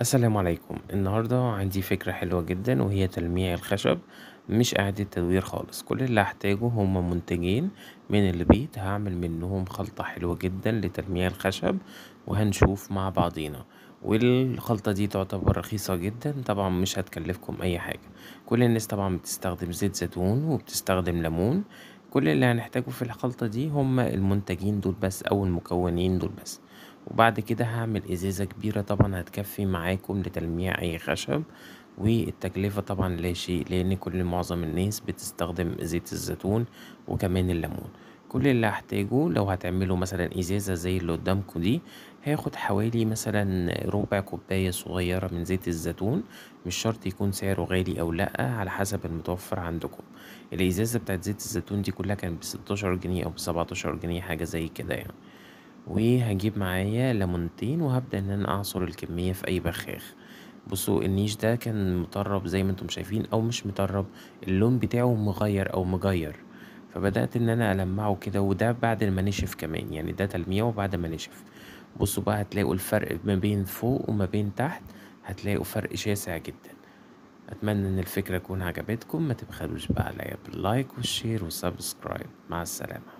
السلام عليكم النهاردة عندي فكرة حلوة جدا وهي تلميع الخشب مش إعادة تدوير خالص كل اللي هحتاجه هما منتجين من البيت هعمل منهم خلطة حلوة جدا لتلميع الخشب وهنشوف مع بعضينا والخلطة دي تعتبر رخيصة جدا طبعا مش هتكلفكم أي حاجة كل الناس طبعا بتستخدم زيت زيتون وبتستخدم ليمون كل اللي هنحتاجه في الخلطة دي هما المنتجين دول بس أو المكونين دول بس وبعد كده هعمل ازازة كبيرة طبعا هتكفي معاكم لتلميع اي خشب والتكلفة طبعا لا شيء لان كل معظم الناس بتستخدم زيت الزيتون وكمان الليمون كل اللي هحتاجه لو هتعملوا مثلا ازازة زي اللي قدامكم دي هاخد حوالي مثلا ربع كوباية صغيرة من زيت الزيتون مش شرط يكون سعره غالي او لا على حسب المتوفر عندكم الازازة بتاعت زيت الزيتون دي كلها كانت بستاشر جنيه او بسبعتاشر جنيه حاجة زي كده يعني وهجيب معايا ليمونتين وهبدأ ان انا اعصر الكمية في اي بخاخ بصوا النيش ده كان مطرب زي ما انتم شايفين او مش مطرب اللون بتاعه مغير او مجير فبدأت ان انا المعه كده وده بعد ما نشف كمان يعني ده تلميعه بعد ما نشف بصوا بقى هتلاقوا الفرق ما بين فوق وما بين تحت هتلاقوا فرق شاسع جدا اتمنى ان الفكرة تكون عجبتكم ما تبخلوش بقى عليا باللايك والشير والسبسكرايب مع السلامة